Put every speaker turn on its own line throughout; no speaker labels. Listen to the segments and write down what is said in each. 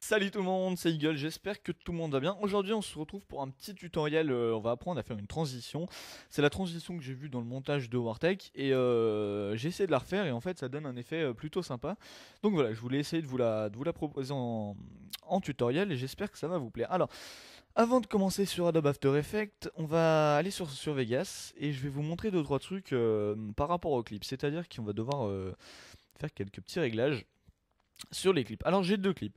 Salut tout le monde, c'est Eagle, j'espère que tout le monde va bien. Aujourd'hui on se retrouve pour un petit tutoriel, euh, on va apprendre à faire une transition. C'est la transition que j'ai vue dans le montage de Wartech et euh, j'ai essayé de la refaire et en fait ça donne un effet euh, plutôt sympa. Donc voilà, je voulais essayer de vous la, proposer en, en tutoriel et j'espère que ça va vous plaire. Alors, avant de commencer sur Adobe After Effects, on va aller sur, sur Vegas et je vais vous montrer deux trois trucs euh, par rapport aux clips. C'est-à-dire qu'on va devoir euh, faire quelques petits réglages sur les clips. Alors j'ai deux clips.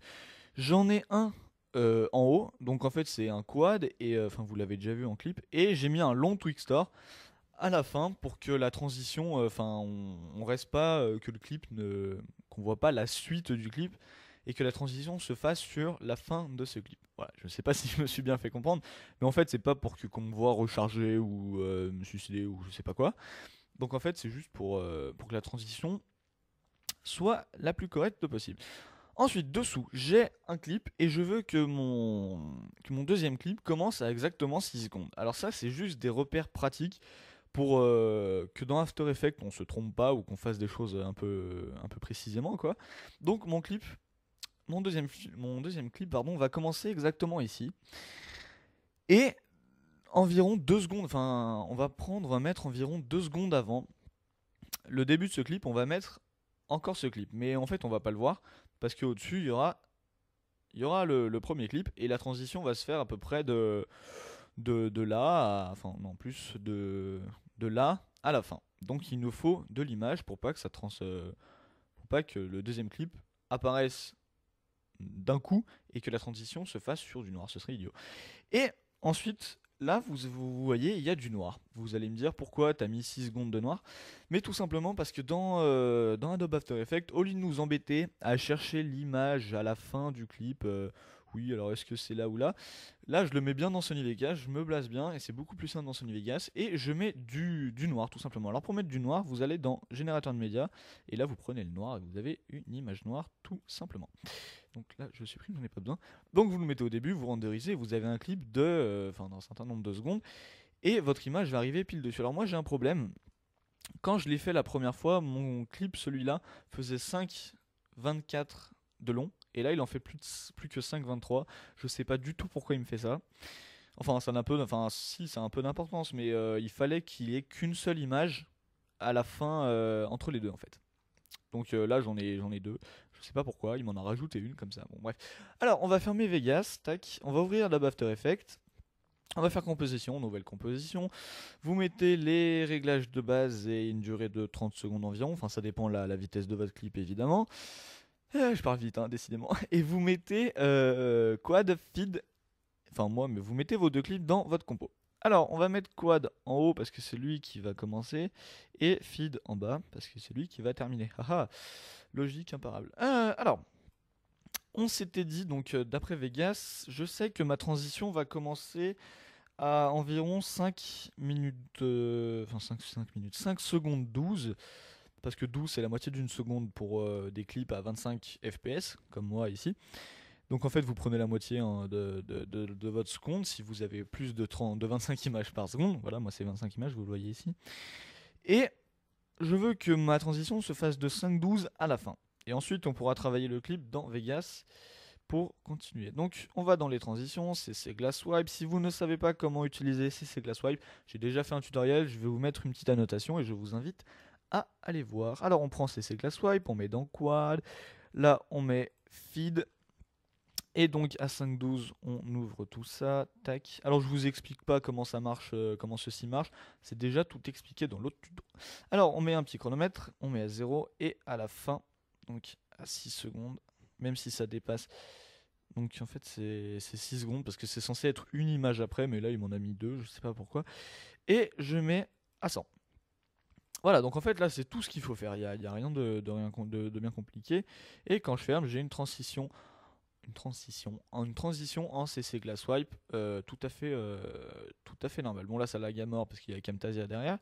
J'en ai un euh, en haut, donc en fait c'est un quad et enfin vous l'avez déjà vu en clip. Et j'ai mis un long Twixtor à la fin pour que la transition, enfin on, on, reste pas que le clip ne qu'on voit pas la suite du clip et que la transition se fasse sur la fin de ce clip. Voilà, je ne sais pas si je me suis bien fait comprendre, mais en fait, c'est pas pour qu'on me voit recharger ou euh, me suicider ou je sais pas quoi. Donc en fait, c'est juste pour, euh, pour que la transition soit la plus correcte possible. Ensuite, dessous, j'ai un clip et je veux que mon, que mon deuxième clip commence à exactement 6 secondes. Alors ça, c'est juste des repères pratiques pour euh, que dans After Effects, on se trompe pas ou qu'on fasse des choses un peu, un peu précisément. quoi. Donc mon clip, mon deuxième, mon deuxième clip pardon, va commencer exactement ici. Et environ deux secondes, enfin on va prendre, on va mettre environ deux secondes avant le début de ce clip, on va mettre encore ce clip. Mais en fait on va pas le voir parce qu'au-dessus il y aura, y aura le, premier clip et la transition va se faire à peu près de, de, là, à, enfin non plus, de, de là à la fin. Donc il nous faut de l'image pour pas que ça trans... Euh, pour pas que le deuxième clip apparaisse d'un coup et que la transition se fasse sur du noir. Ce serait idiot. Et ensuite, là, vous, voyez, il y a du noir. Vous allez me dire pourquoi t'as mis 6 secondes de noir. Mais tout simplement parce que dans, euh, dans Adobe After Effects, au lieu de nous embêter à chercher l'image à la fin du clip euh, oui, alors est-ce que c'est là ou là Là, je le mets bien dans Sony Vegas, je me blase bien et c'est beaucoup plus simple dans Sony Vegas. Et je mets du, noir tout simplement. Alors pour mettre du noir, vous allez dans Générateur de médias et là vous prenez le noir et vous avez une image noire tout simplement. Donc là, je supprime, j'en ai pas besoin. Donc vous le mettez au début, vous renderisez, vous avez un clip de, euh, enfin d'un certain nombre de secondes et votre image va arriver pile dessus. Alors moi j'ai un problème. Quand je l'ai fait la première fois, mon clip, celui-là, faisait 5,24 de long et là, il en fait plus, plus que 5,23. Je sais pas du tout pourquoi il me fait ça. Enfin, ça un peu, enfin, si, ça a un peu d'importance, mais euh, il fallait qu'il y ait qu'une seule image à la fin euh, entre les deux, en fait. Donc euh, là, j'en ai, ai deux. Je sais pas pourquoi, il m'en a rajouté une comme ça. Bon, bref. Alors, on va fermer Vegas, tac. On va ouvrir la After Effects. On va faire composition, nouvelle composition. Vous mettez les réglages de base et une durée de 30 secondes environ. Enfin, ça dépend la vitesse de votre clip évidemment. Euh, je parle vite, hein, décidément. Et vous mettez euh, quad, feed, enfin moi, mais vous mettez vos deux clips dans votre compo. Alors, on va mettre quad en haut parce que c'est lui qui va commencer, et feed en bas parce que c'est lui qui va terminer. logique imparable. Euh, alors, on s'était dit, donc d'après Vegas, je sais que ma transition va commencer à environ 5 minutes, enfin 5 minutes, 5 secondes 12 parce que 12 c'est la moitié d'une seconde pour euh, des clips à 25 fps, comme moi ici. Donc en fait, vous prenez la moitié hein, de, votre seconde si vous avez plus de, 25 images par seconde. Voilà, moi c'est 25 images, vous le voyez ici. Et je veux que ma transition se fasse de 5-12 à la fin. Et ensuite, on pourra travailler le clip dans Vegas pour continuer. Donc on va dans les transitions, c'est GlassWipe. glass wipe. Si vous ne savez pas comment utiliser ces glass j'ai déjà fait un tutoriel, je vais vous mettre une petite annotation et je vous invite ah, aller voir. Alors on prend CC Class on met dans Quad, là on met Feed, et donc à 5.12, on ouvre tout ça, tac. Alors je vous explique pas comment ça marche, euh, comment ceci marche, c'est déjà tout expliqué dans l'autre tuto. Alors on met un petit chronomètre, on met à 0 et à la fin, donc à 6 secondes, même si ça dépasse. Donc en fait c'est 6 secondes parce que c'est censé être une image après, mais là il m'en a mis deux, je sais pas pourquoi. Et je mets à 100. Voilà, donc en fait là c'est tout ce qu'il faut faire, il n'y a, a, rien de, rien de, bien compliqué. Et quand je ferme, j'ai une transition, une transition, une transition en CC Glass Wipe, euh, tout, à fait, euh, tout à fait normal. Bon là ça lag à mort parce qu'il y a Camtasia derrière.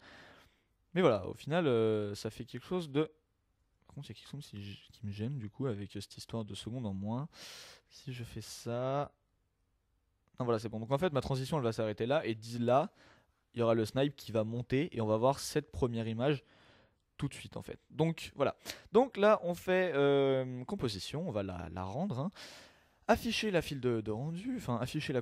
Mais voilà, au final euh, ça fait quelque chose de... Par contre il y a quelque chose qui me gêne du coup avec cette histoire de seconde en moins. Si je fais ça... Non voilà c'est bon, donc en fait ma transition elle va s'arrêter là et dis là il y aura le snipe qui va monter et on va voir cette première image tout de suite en fait. Donc voilà. Donc là on fait euh, composition, on va la, rendre. Hein. Afficher la file de, rendu, enfin afficher la...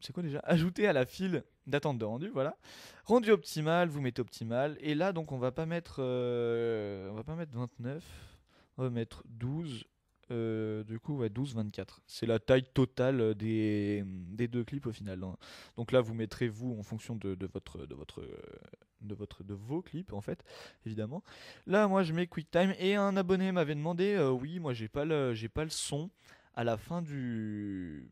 C'est quoi déjà Ajouter à la file d'attente de rendu, voilà. Rendu optimal, vous mettez optimal. Et là donc on va pas mettre... Euh, on va pas mettre 29, on va mettre 12 euh, du coup, ouais, 12-24. C'est la taille totale euh, des, euh, des, deux clips au final. Hein. Donc là, vous mettrez vous en fonction de, de, votre de votre de votre de vos clips en fait, évidemment. Là, moi, je mets QuickTime et un abonné m'avait demandé, oui, moi j'ai pas le j'ai pas le son à la fin du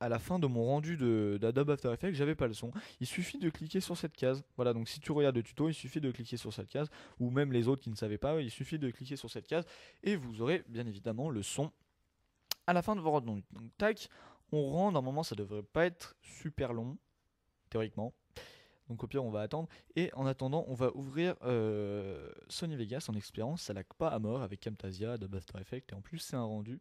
à la fin de mon rendu d'Adobe After Effects, j'avais pas le son. Il suffit de cliquer sur cette case. Voilà, donc si tu regardes le tuto, il suffit de cliquer sur cette case, ou même les autres qui ne savaient pas, il suffit de cliquer sur cette case, et vous aurez bien évidemment le son à la fin de vos rendus. Donc tac, on rend, moment, ça devrait pas être super long, théoriquement. Donc au pire on va attendre, et en attendant on va ouvrir euh, Sony Vegas en expérience, ça laque pas à mort avec Camtasia, Adobe After Effects, et en plus c'est un rendu.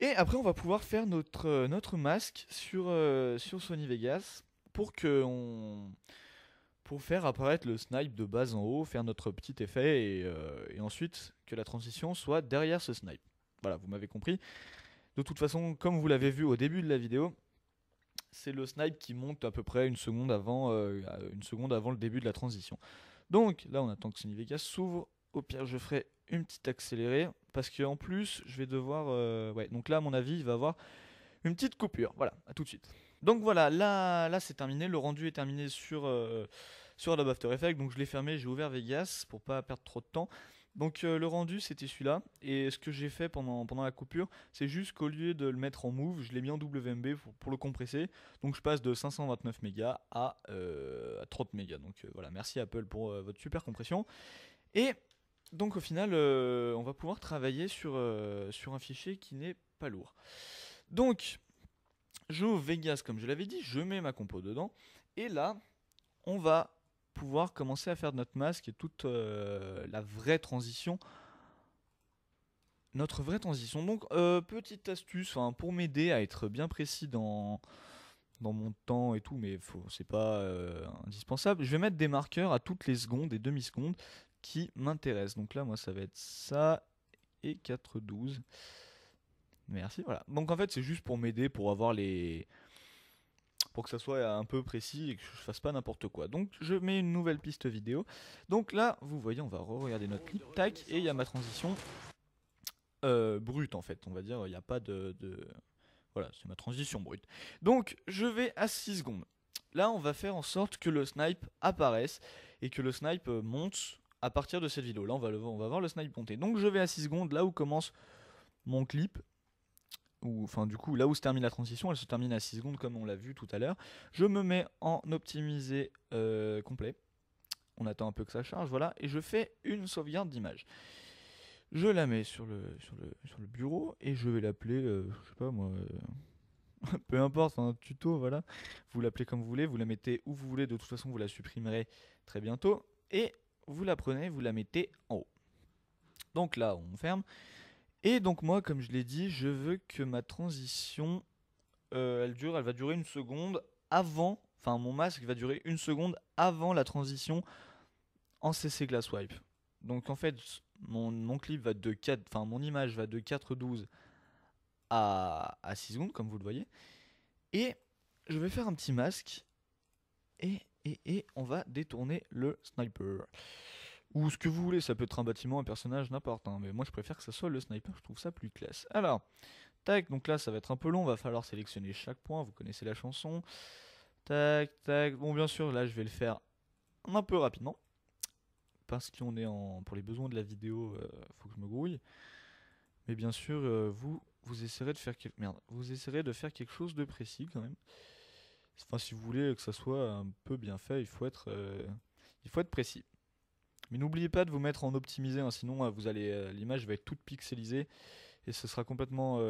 Et après, on va pouvoir faire notre, euh, notre masque sur, euh, sur Sony Vegas pour que pour faire apparaître le snipe de base en haut, faire notre petit effet euh, et, ensuite que la transition soit derrière ce snipe. Voilà, vous m'avez compris. De toute façon, comme vous l'avez vu au début de la vidéo, c'est le snipe qui monte à peu près une seconde avant, une seconde avant le début de la transition. Donc là, on attend que Sony Vegas s'ouvre, au pire, je ferai une petite accélérée parce que en plus, je vais devoir. Euh, ouais, donc là, à mon avis, il va avoir une petite coupure. Voilà, à tout de suite. Donc voilà, là, là c'est terminé. Le rendu est terminé sur, euh, sur Adobe After Effects. Donc je l'ai fermé, j'ai ouvert Vegas pour pas perdre trop de temps. Donc euh, le rendu c'était celui-là et ce que j'ai fait pendant, pendant la coupure c'est juste qu'au lieu de le mettre en move je l'ai mis en WMB pour, le compresser donc je passe de 529 mégas à, 30 mégas donc voilà merci Apple pour votre super compression et donc au final, euh, on va pouvoir travailler sur, euh, sur un fichier qui n'est pas lourd. Donc, je Vegas comme je l'avais dit, je mets ma compo dedans, et là, on va pouvoir commencer à faire notre masque et toute euh, la vraie transition. Notre vraie transition. Donc, petite astuce pour m'aider à être bien précis dans, dans mon temps et tout, mais c'est pas indispensable. Je vais mettre des marqueurs à toutes les secondes et demi-secondes qui m'intéresse, Donc là, moi, ça va être ça et 4,12. Merci, voilà. Donc en fait, c'est juste pour m'aider, pour avoir les... Pour que ça soit un peu précis et que je fasse pas n'importe quoi. Donc je mets une nouvelle piste vidéo. Donc là, vous voyez, on va regarder notre clip. Tac, et il y a ma transition euh, brute en fait. On va dire, il n'y a pas de... de... Voilà, c'est ma transition brute. Donc je vais à 6 secondes. Là, on va faire en sorte que le snipe apparaisse et que le snipe euh, monte à partir de cette vidéo. Là, on va, le, on va voir le snipe monter. Donc, je vais à 6 secondes, là où commence mon clip. Ou, enfin, du coup, là où se termine la transition, elle se termine à 6 secondes, comme on l'a vu tout à l'heure. Je me mets en optimisé euh, complet. On attend un peu que ça charge, voilà. Et je fais une sauvegarde d'image. Je la mets sur le, sur le, bureau et je vais l'appeler, euh, je sais pas moi... Euh, peu importe, un tuto, voilà. Vous l'appelez comme vous voulez, vous la mettez où vous voulez, de toute façon vous la supprimerez très bientôt. Et vous la prenez, vous la mettez en haut. Donc là, on ferme. Et donc moi, comme je l'ai dit, je veux que ma transition, euh, elle dure, elle va durer une seconde avant, enfin mon masque va durer une seconde avant la transition en CC Glass Wipe. Donc en fait, mon, clip va de 4, enfin mon image va de 4.12 à, à 6 secondes, comme vous le voyez. Et je vais faire un petit masque. Et et, on va détourner le sniper. Ou ce que vous voulez, ça peut être un bâtiment, un personnage, n'importe. Hein, mais moi je préfère que ça soit le sniper, je trouve ça plus classe. Alors, tac, donc là ça va être un peu long, va falloir sélectionner chaque point, vous connaissez la chanson. Tac, tac, bon bien sûr là je vais le faire un peu rapidement. Parce qu'on est en... pour les besoins de la vidéo, euh, faut que je me grouille. Mais bien sûr, euh, vous, vous de faire quelque... Merde, vous essayerez de faire quelque chose de précis quand même. Enfin, si vous voulez que ça soit un peu bien fait, il faut être, euh, il faut être précis. Mais n'oubliez pas de vous mettre en optimisé, hein, sinon euh, vous allez, euh, l'image va être toute pixelisée et ce sera complètement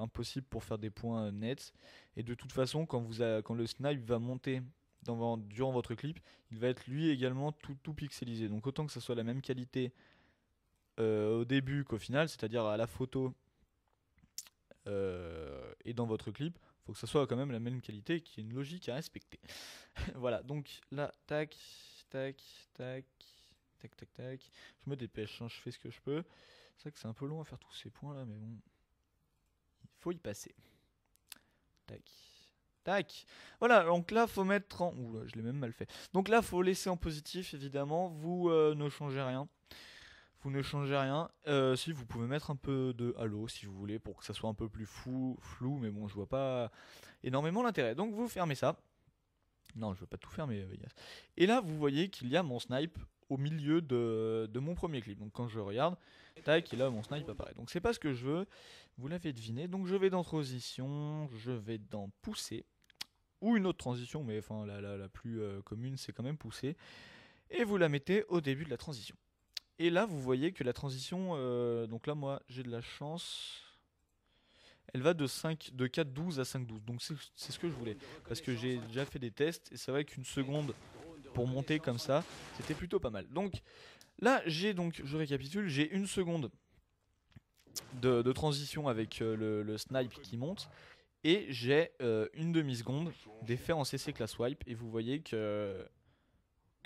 impossible pour faire des points nets. Et de toute façon, quand, vous quand le snipe va monter durant votre clip, il va être lui également tout, pixelisé. Donc autant que ça soit la même qualité au début qu'au final, c'est-à-dire à la photo et dans votre clip, faut que ça soit quand même la même qualité, qui est une logique à respecter. voilà, donc là, tac, tac, tac, tac, tac, tac. Je me dépêche, hein, je fais ce que je peux. C'est vrai que c'est un peu long à faire tous ces points là, mais bon, il faut y passer. Tac. Tac. Voilà, donc là, faut mettre en... Ouh, je l'ai même mal fait. Donc là, faut laisser en positif, évidemment. Vous euh, ne changez rien. Vous ne changez rien. Euh, si vous pouvez mettre un peu de halo si vous voulez pour que ça soit un peu plus fou, flou, mais bon, je vois pas énormément l'intérêt. Donc vous fermez ça. Non, je veux pas tout fermer. Euh, et là, vous voyez qu'il y a mon snipe au milieu de, mon premier clip. Donc quand je regarde, tac, et là mon snipe apparaît. Donc c'est pas ce que je veux, vous l'avez deviné. Donc je vais dans transition, je vais dans pousser, ou une autre transition, mais enfin la, plus euh, commune c'est quand même pousser. Et vous la mettez au début de la transition. Et là, vous voyez que la transition, euh, donc là, moi, j'ai de la chance. Elle va de, 5, de 4-12 à 12. Donc c'est ce que je voulais. Parce que j'ai déjà fait des tests. Et c'est vrai qu'une seconde pour monter comme ça, c'était plutôt pas mal. Donc là, j'ai donc, je récapitule, j'ai une seconde de, transition avec euh, le, snipe qui monte. Et j'ai euh, une demi-seconde d'effet en CC class swipe Et vous voyez que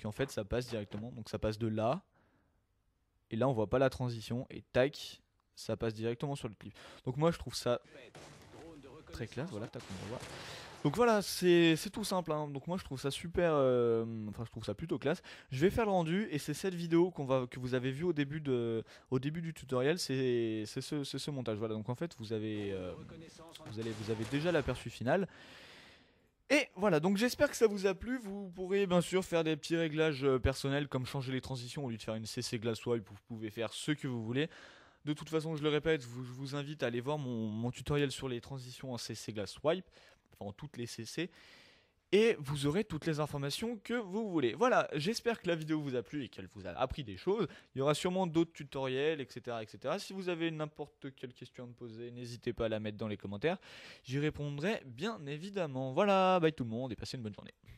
en fait ça passe directement. Donc ça passe de là et là, on voit pas la transition. Et tac, ça passe directement sur le clip. Donc moi, je trouve ça très classe. Voilà, Donc voilà, c'est tout simple. Hein. Donc moi, je trouve ça super. Euh, enfin, je trouve ça plutôt classe. Je vais faire le rendu et c'est cette vidéo qu'on va que vous avez vue au début de au début du tutoriel. C'est ce, ce montage. Voilà. Donc en fait, vous avez euh, vous allez vous avez déjà l'aperçu final. Et voilà, donc j'espère que ça vous a plu. Vous pourrez bien sûr faire des petits réglages euh, personnels comme changer les transitions au lieu de faire une CC Glass wipe, vous pouvez faire ce que vous voulez. De toute façon, je le répète, je vous invite à aller voir mon, tutoriel sur les transitions en CC Glass wipe, enfin en toutes les CC et vous aurez toutes les informations que vous voulez. Voilà, j'espère que la vidéo vous a plu et qu'elle vous a appris des choses. Il y aura sûrement d'autres tutoriels, etc., etc. Si vous avez n'importe quelle question à me poser, n'hésitez pas à la mettre dans les commentaires. J'y répondrai bien évidemment. Voilà, bye tout le monde et passez une bonne journée.